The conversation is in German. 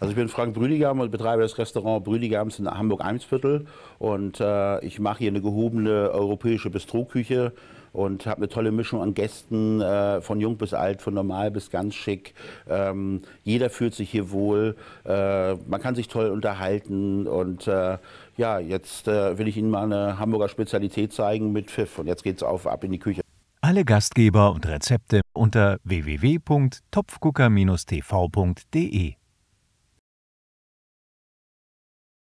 Also ich bin Frank Brüdigam und betreibe das Restaurant Brüdigams in Hamburg-Eimsviertel und äh, ich mache hier eine gehobene europäische Bistroküche und habe eine tolle Mischung an Gästen, äh, von jung bis alt, von normal bis ganz schick. Ähm, jeder fühlt sich hier wohl, äh, man kann sich toll unterhalten und äh, ja, jetzt äh, will ich Ihnen mal eine Hamburger Spezialität zeigen mit Pfiff und jetzt geht's auf ab in die Küche. Alle Gastgeber und Rezepte unter www.topfgucker-tv.de